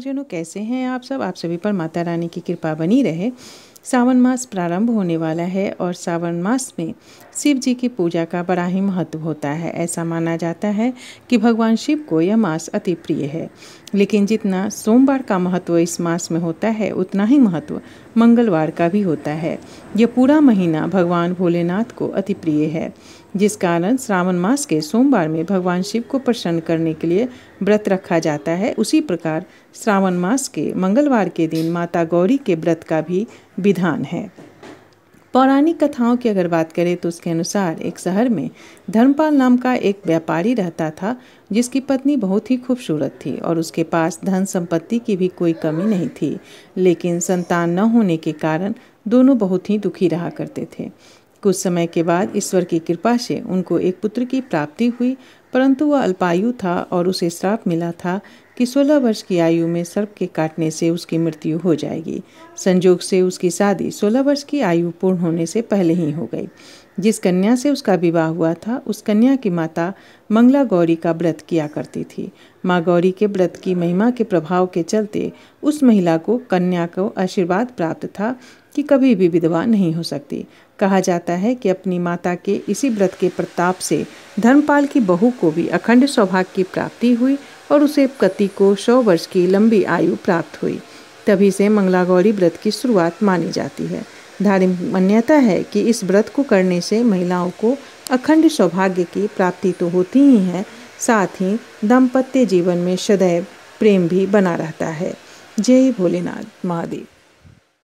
भक्तजनों कैसे हैं आप सब आप सभी पर माता रानी की कृपा बनी रहे सावन मास प्रारंभ होने वाला है और सावन मास में शिव जी की पूजा का बड़ा ही महत्व होता है ऐसा माना जाता है कि भगवान शिव को यह मास अति प्रिय है लेकिन जितना सोमवार का महत्व इस मास में होता है उतना ही महत्व मंगलवार का भी होता है यह पूरा महीना भगवान भोलेनाथ को अति प्रिय है जिस कारण श्रावण मास के सोमवार में भगवान शिव को प्रसन्न करने के लिए व्रत रखा जाता है उसी प्रकार श्रावण मास के मंगलवार के दिन माता गौरी के व्रत का भी विधान है पौराणिक कथाओं की अगर बात करें तो उसके अनुसार एक शहर में धर्मपाल नाम का एक व्यापारी रहता था जिसकी पत्नी बहुत ही खूबसूरत थी और उसके पास धन संपत्ति की भी कोई कमी नहीं थी लेकिन संतान न होने के कारण दोनों बहुत ही दुखी रहा करते थे कुछ समय के बाद ईश्वर की कृपा से उनको एक पुत्र की प्राप्ति हुई परंतु वह अल्पायु था और उसे श्राप मिला था कि 16 वर्ष की आयु में सर्प के काटने से उसकी मृत्यु हो जाएगी संजोग से उसकी शादी 16 वर्ष की आयु पूर्ण होने से पहले ही हो गई जिस कन्या से उसका विवाह हुआ था उस कन्या की माता मंगला गौरी का व्रत किया करती थी माँ गौरी के व्रत की महिमा के प्रभाव के चलते उस महिला को कन्या को आशीर्वाद प्राप्त था कि कभी भी विधवा नहीं हो सकती कहा जाता है कि अपनी माता के इसी व्रत के प्रताप से धर्मपाल की बहू को भी अखंड सौभाग्य की प्राप्ति हुई और उसे पति को सौ वर्ष की लंबी आयु प्राप्त हुई तभी से मंगला गौरी व्रत की शुरुआत मानी जाती है धार्मिक मान्यता है कि इस व्रत को करने से महिलाओं को अखंड सौभाग्य की प्राप्ति तो होती ही है साथ ही दाम्पत्य जीवन में सदैव प्रेम भी बना रहता है जय भोलेनाथ महादेव